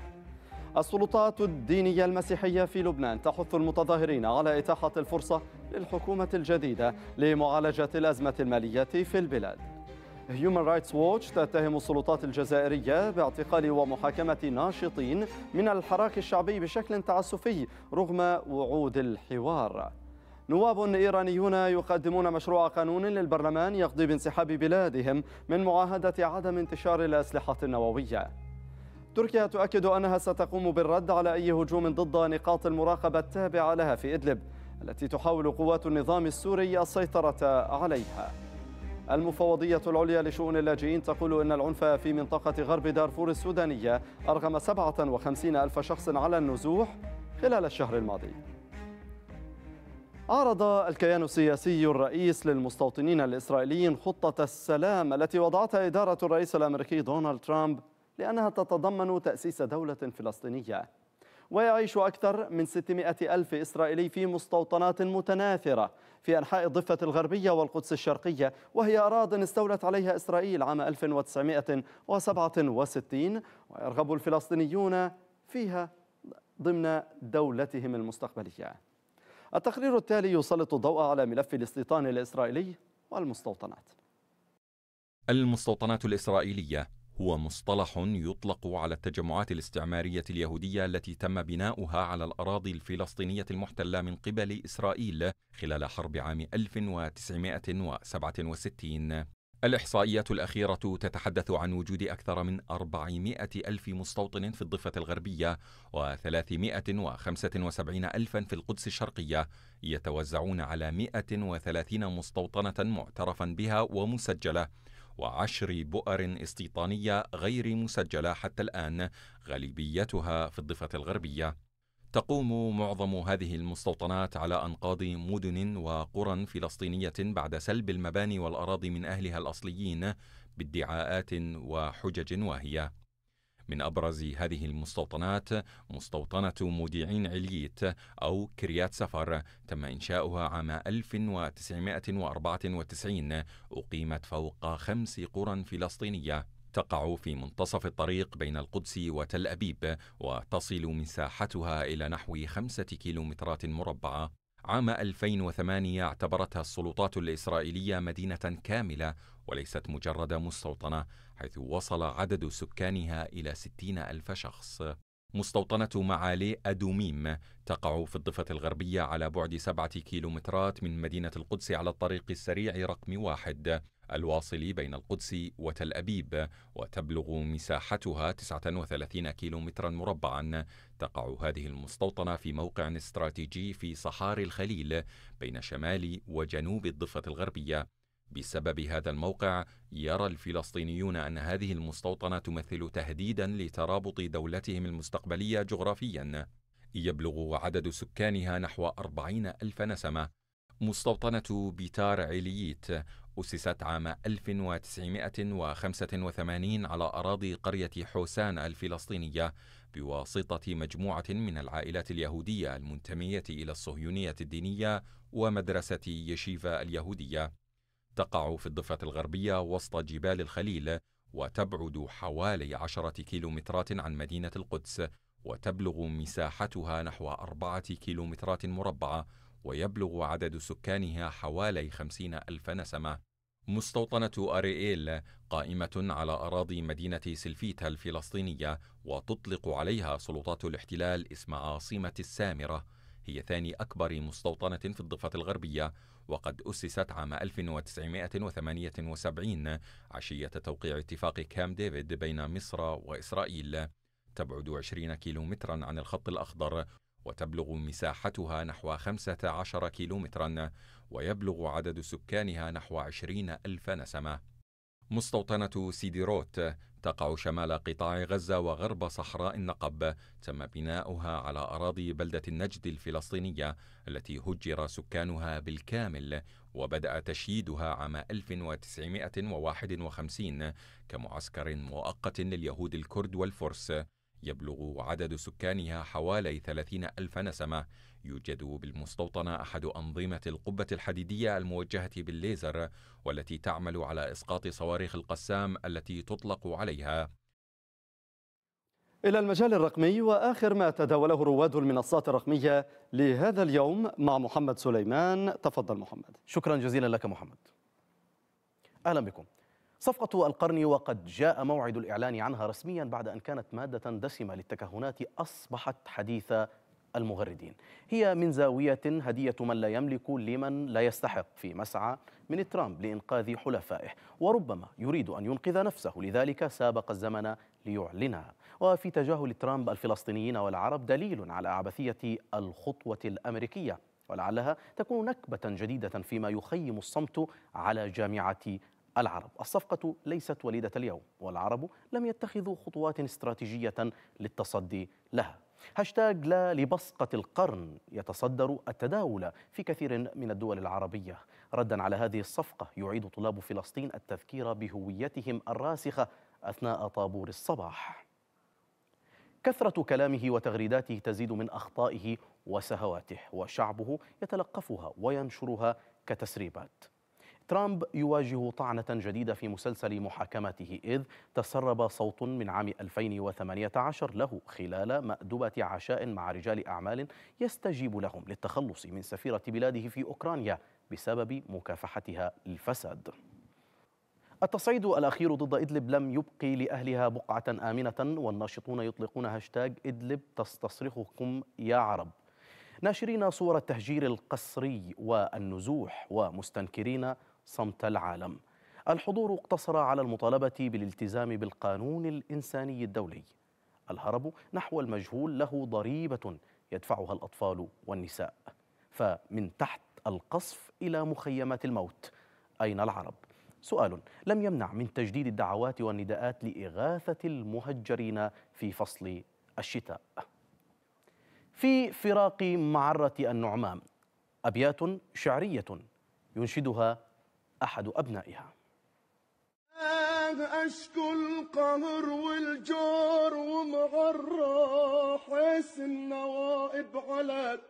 السلطات الدينية المسيحية في لبنان تحث المتظاهرين على إتاحة الفرصة للحكومة الجديدة لمعالجة الأزمة المالية في البلاد Human رايتس ووتش تتهم السلطات الجزائرية باعتقال ومحاكمة ناشطين من الحراك الشعبي بشكل تعسفي رغم وعود الحوار نواب إيرانيون يقدمون مشروع قانون للبرلمان يقضي بانسحاب بلادهم من معاهدة عدم انتشار الأسلحة النووية تركيا تؤكد أنها ستقوم بالرد على أي هجوم ضد نقاط المراقبة التابعة لها في إدلب التي تحاول قوات النظام السوري السيطرة عليها المفوضية العليا لشؤون اللاجئين تقول إن العنف في منطقة غرب دارفور السودانية أرغم 57 ألف شخص على النزوح خلال الشهر الماضي عرض الكيان السياسي الرئيس للمستوطنين الإسرائيليين خطة السلام التي وضعتها إدارة الرئيس الأمريكي دونالد ترامب لأنها تتضمن تأسيس دولة فلسطينية ويعيش أكثر من 600 ألف إسرائيلي في مستوطنات متناثرة في أنحاء الضفة الغربية والقدس الشرقية وهي أراض استولت عليها إسرائيل عام 1967 ويرغب الفلسطينيون فيها ضمن دولتهم المستقبليه التقرير التالي يسلط الضوء على ملف الاستيطان الإسرائيلي والمستوطنات المستوطنات الإسرائيلية هو مصطلح يطلق على التجمعات الاستعمارية اليهودية التي تم بناؤها على الأراضي الفلسطينية المحتلة من قبل إسرائيل خلال حرب عام 1967 الإحصائيات الأخيرة تتحدث عن وجود أكثر من 400 ألف مستوطن في الضفة الغربية و375 ألفا في القدس الشرقية يتوزعون على 130 مستوطنة معترفا بها ومسجلة وعشر بؤر استيطانية غير مسجلة حتى الآن غالبيتها في الضفة الغربية تقوم معظم هذه المستوطنات على أنقاض مدن وقرى فلسطينية بعد سلب المباني والأراضي من أهلها الأصليين بادعاءات وحجج واهية. من أبرز هذه المستوطنات مستوطنة مودعين عليت أو كريات سفر تم إنشاؤها عام 1994 أقيمت فوق خمس قرى فلسطينية تقع في منتصف الطريق بين القدس وتل أبيب وتصل مساحتها إلى نحو خمسة كيلومترات مربعة عام 2008 اعتبرتها السلطات الإسرائيلية مدينة كاملة وليست مجرد مستوطنة حيث وصل عدد سكانها إلى 60 ألف شخص مستوطنة معالي أدوميم تقع في الضفة الغربية على بعد سبعة كيلومترات من مدينة القدس على الطريق السريع رقم واحد الواصل بين القدس وتل أبيب وتبلغ مساحتها 39 كيلومترا مربعا تقع هذه المستوطنة في موقع استراتيجي في صحاري الخليل بين شمال وجنوب الضفة الغربية بسبب هذا الموقع يرى الفلسطينيون ان هذه المستوطنه تمثل تهديدا لترابط دولتهم المستقبليه جغرافيا يبلغ عدد سكانها نحو أربعين ألف نسمة مستوطنة بيتار عليت أسست عام 1985 على أراضي قرية حوسان الفلسطينية بواسطة مجموعة من العائلات اليهودية المنتمية إلى الصهيونية الدينية ومدرسة يشيفا اليهودية. تقع في الضفة الغربية وسط جبال الخليل وتبعد حوالي عشرة كيلومترات عن مدينة القدس وتبلغ مساحتها نحو أربعة كيلومترات مربعة ويبلغ عدد سكانها حوالي خمسين ألف نسمة مستوطنة أريئيل قائمة على أراضي مدينة سلفيتا الفلسطينية وتطلق عليها سلطات الاحتلال اسم عاصمة السامرة هي ثاني أكبر مستوطنة في الضفة الغربية وقد أسست عام 1978 عشية توقيع اتفاق كام ديفيد بين مصر وإسرائيل تبعد 20 كيلومترا عن الخط الأخضر وتبلغ مساحتها نحو 15 كيلومترا ويبلغ عدد سكانها نحو 20 ألف نسمة مستوطنة سيديروت تقع شمال قطاع غزة وغرب صحراء النقب تم بناؤها على أراضي بلدة النجد الفلسطينية التي هجر سكانها بالكامل وبدأ تشييدها عام 1951 كمعسكر مؤقت لليهود الكرد والفرس يبلغ عدد سكانها حوالي 30 ألف نسمة يوجد بالمستوطنة أحد أنظمة القبة الحديدية الموجهة بالليزر والتي تعمل على إسقاط صواريخ القسام التي تطلق عليها إلى المجال الرقمي وآخر ما تداوله رواد المنصات الرقمية لهذا اليوم مع محمد سليمان تفضل محمد شكرا جزيلا لك محمد أهلا بكم صفقة القرن وقد جاء موعد الإعلان عنها رسميا بعد أن كانت مادة دسمة للتكهنات أصبحت حديث المغردين هي من زاوية هدية من لا يملك لمن لا يستحق في مسعى من ترامب لإنقاذ حلفائه وربما يريد أن ينقذ نفسه لذلك سابق الزمن ليعلنها وفي تجاهل ترامب الفلسطينيين والعرب دليل على عبثية الخطوة الأمريكية ولعلها تكون نكبة جديدة فيما يخيم الصمت على جامعة العرب الصفقة ليست وليدة اليوم والعرب لم يتخذوا خطوات استراتيجية للتصدي لها هاشتاغ لا لبصقة القرن يتصدر التداول في كثير من الدول العربية ردا على هذه الصفقة يعيد طلاب فلسطين التذكير بهويتهم الراسخة أثناء طابور الصباح كثرة كلامه وتغريداته تزيد من أخطائه وسهواته وشعبه يتلقفها وينشرها كتسريبات ترامب يواجه طعنة جديدة في مسلسل محاكمته إذ تسرب صوت من عام 2018 له خلال مأدبة عشاء مع رجال أعمال يستجيب لهم للتخلص من سفيرة بلاده في أوكرانيا بسبب مكافحتها للفساد التصعيد الأخير ضد إدلب لم يبقي لأهلها بقعة آمنة والناشطون يطلقون هاشتاغ إدلب تستصرخكم يا عرب ناشرين صور التهجير القسري والنزوح ومستنكرين صمت العالم الحضور اقتصر على المطالبة بالالتزام بالقانون الإنساني الدولي الهرب نحو المجهول له ضريبة يدفعها الأطفال والنساء فمن تحت القصف إلى مخيمات الموت أين العرب؟ سؤال لم يمنع من تجديد الدعوات والنداءات لإغاثة المهجرين في فصل الشتاء في فراق معرة النعمان أبيات شعرية ينشدها أحد أبنائها أشكو القهر والجور ومغرى حيس النوائب علت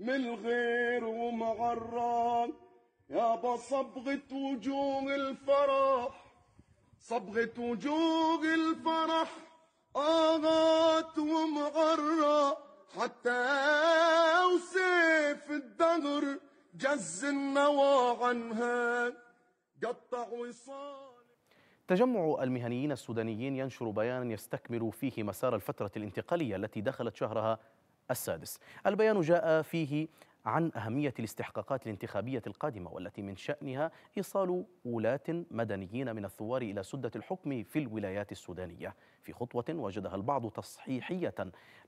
من الغير ومغرى يابا صبغة وجوه الفرح صبغة وجوه الفرح آغات ومغرى حتى وسيف الدهر جز النوى عنها قطع وصال تجمع المهنيين السودانيين ينشر بيانا يستكمل فيه مسار الفترة الانتقالية التي دخلت شهرها السادس البيان جاء فيه عن أهمية الاستحقاقات الانتخابية القادمة والتي من شأنها إيصال ولاة مدنيين من الثوار إلى سدة الحكم في الولايات السودانية في خطوة وجدها البعض تصحيحية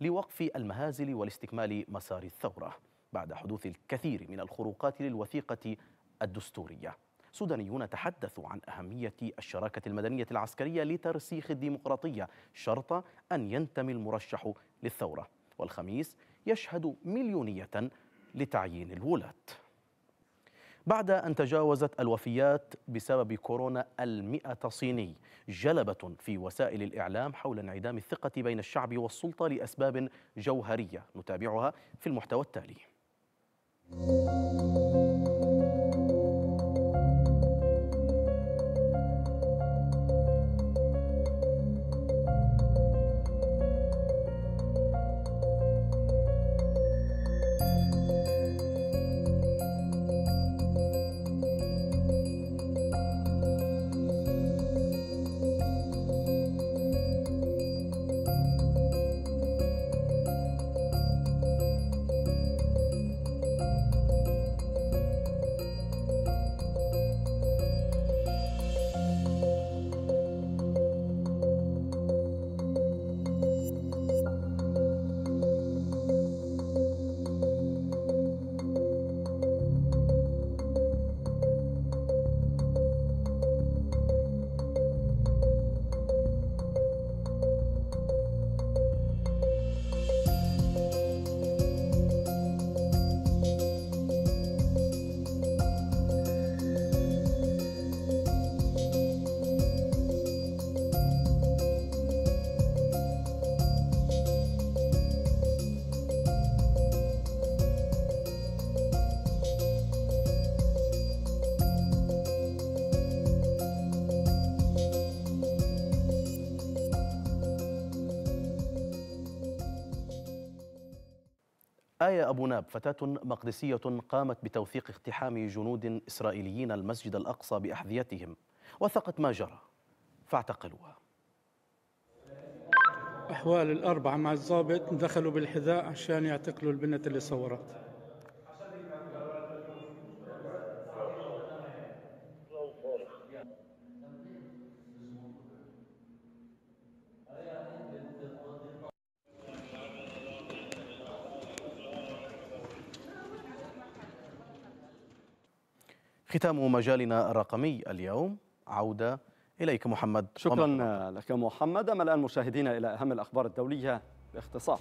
لوقف المهازل والاستكمال مسار الثورة بعد حدوث الكثير من الخروقات للوثيقة الدستورية سودانيون تحدثوا عن أهمية الشراكة المدنية العسكرية لترسيخ الديمقراطية شرط أن ينتمي المرشح للثورة والخميس يشهد مليونية لتعيين الولاة بعد أن تجاوزت الوفيات بسبب كورونا المئة صيني جلبة في وسائل الإعلام حول انعدام الثقة بين الشعب والسلطة لأسباب جوهرية نتابعها في المحتوى التالي フフフ。آية أبو ناب فتاة مقدسية قامت بتوثيق اقتحام جنود إسرائيليين المسجد الأقصى بأحذيتهم وثقت ما جرى فاعتقلوها أحوال الأربعة مع الضابط دخلوا بالحذاء عشان يعتقلوا البنت اللي صورت ختام مجالنا الرقمي اليوم عودة إليك محمد شكرا ومحمد. لك محمد أما الآن مشاهدينا إلى أهم الأخبار الدولية باختصار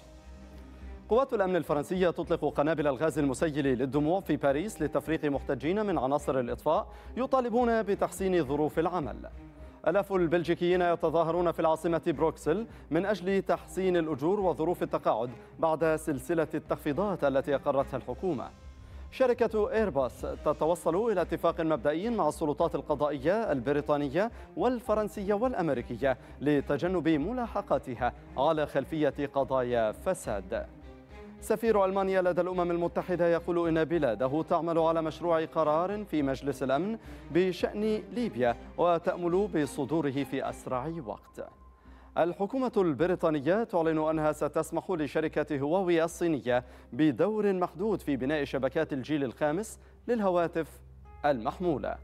قوات الأمن الفرنسية تطلق قنابل الغاز المسيل للدموع في باريس لتفريق محتجين من عناصر الإطفاء يطالبون بتحسين ظروف العمل ألاف البلجيكيين يتظاهرون في العاصمة بروكسل من أجل تحسين الأجور وظروف التقاعد بعد سلسلة التخفيضات التي أقرتها الحكومة شركة إيرباص تتوصل إلى اتفاق مبدئي مع السلطات القضائية البريطانية والفرنسية والأمريكية لتجنب ملاحقاتها على خلفية قضايا فساد سفير ألمانيا لدى الأمم المتحدة يقول إن بلاده تعمل على مشروع قرار في مجلس الأمن بشأن ليبيا وتأمل بصدوره في أسرع وقت الحكومة البريطانية تعلن أنها ستسمح لشركة هواوي الصينية بدور محدود في بناء شبكات الجيل الخامس للهواتف المحمولة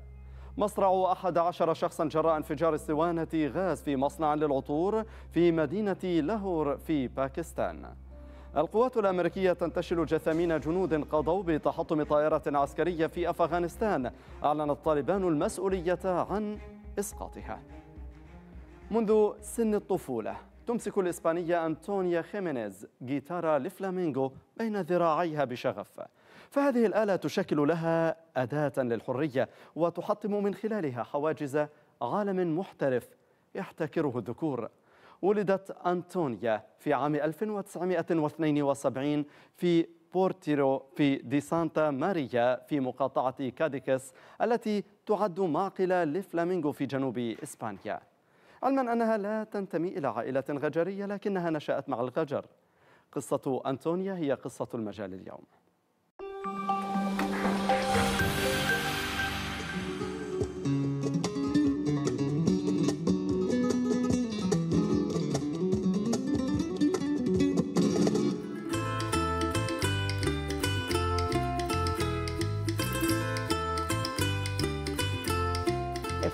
مصرع 11 شخصا جراء انفجار اسطوانة غاز في مصنع للعطور في مدينة لاهور في باكستان القوات الأمريكية تنتشل جثامين جنود قضوا بتحطم طائرة عسكرية في أفغانستان أعلن الطالبان المسؤولية عن إسقاطها منذ سن الطفولة تمسك الإسبانية أنطونيا خيمينيز جيتارا لفلامينغو بين ذراعيها بشغف فهذه الآلة تشكل لها أداة للحرية وتحطم من خلالها حواجز عالم محترف يحتكره الذكور ولدت أنطونيا في عام 1972 في بورتيرو في دي سانتا ماريا في مقاطعة كاديكس التي تعد معقل لفلامينغو في جنوب إسبانيا علما أنها لا تنتمي إلى عائلة غجرية لكنها نشأت مع الغجر قصة أنتونيا هي قصة المجال اليوم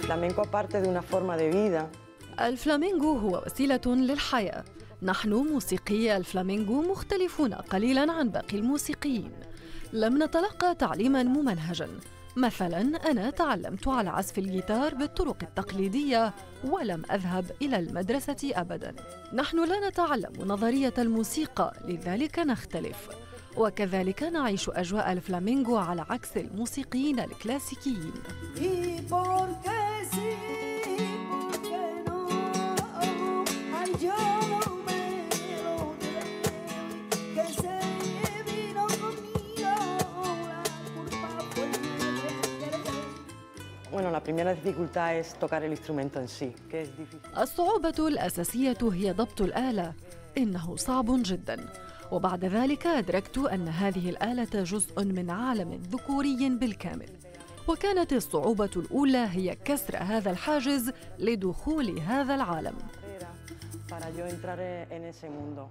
flamenco aparte de una forma de vida الفلامينغو هو وسيلة للحياة نحن موسيقي الفلامينغو مختلفون قليلا عن باقي الموسيقيين لم نتلقى تعليما ممنهجا مثلا أنا تعلمت على عزف الجيتار بالطرق التقليدية ولم أذهب إلى المدرسة أبدا نحن لا نتعلم نظرية الموسيقى لذلك نختلف وكذلك نعيش أجواء الفلامينغو على عكس الموسيقيين الكلاسيكيين الصعوبة الأساسية هي ضبط الآلة إنه صعب جدا وبعد ذلك أدركت أن هذه الآلة جزء من عالم ذكوري بالكامل وكانت الصعوبة الأولى هي كسر هذا الحاجز لدخول هذا العالم para yo entrar e, en ese mundo.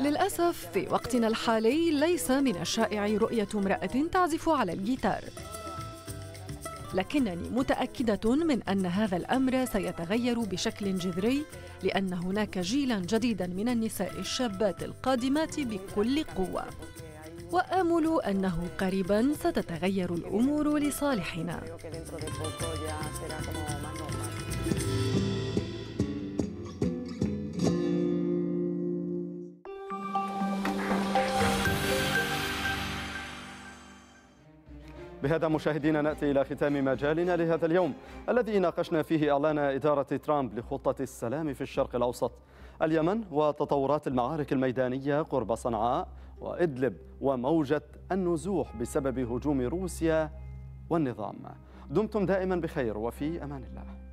للأسف في وقتنا الحالي ليس من الشائع رؤية امرأة تعزف على الجيتار لكنني متاكده من ان هذا الامر سيتغير بشكل جذري لان هناك جيلا جديدا من النساء الشابات القادمات بكل قوه وامل انه قريبا ستتغير الامور لصالحنا بهذا مشاهدينا نأتي إلى ختام مجالنا لهذا اليوم الذي ناقشنا فيه إعلان إدارة ترامب لخطة السلام في الشرق الأوسط اليمن وتطورات المعارك الميدانية قرب صنعاء وإدلب وموجة النزوح بسبب هجوم روسيا والنظام دمتم دائما بخير وفي أمان الله